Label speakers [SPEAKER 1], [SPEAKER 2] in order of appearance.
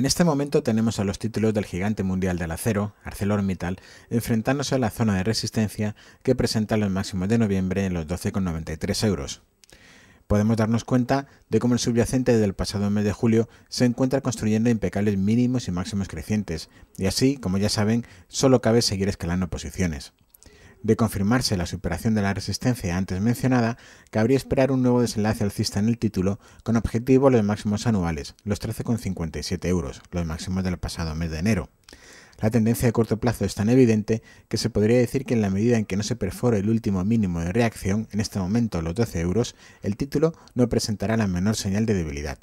[SPEAKER 1] En este momento tenemos a los títulos del gigante mundial del acero, ArcelorMittal, enfrentándose a la zona de resistencia que presenta los máximos de noviembre en los 12,93 euros. Podemos darnos cuenta de cómo el subyacente del pasado mes de julio se encuentra construyendo impecables mínimos y máximos crecientes, y así, como ya saben, solo cabe seguir escalando posiciones. De confirmarse la superación de la resistencia antes mencionada, cabría esperar un nuevo desenlace alcista en el título, con objetivo los máximos anuales, los 13,57 euros, los máximos del pasado mes de enero. La tendencia de corto plazo es tan evidente que se podría decir que en la medida en que no se perfore el último mínimo de reacción, en este momento los 12 euros, el título no presentará la menor señal de debilidad.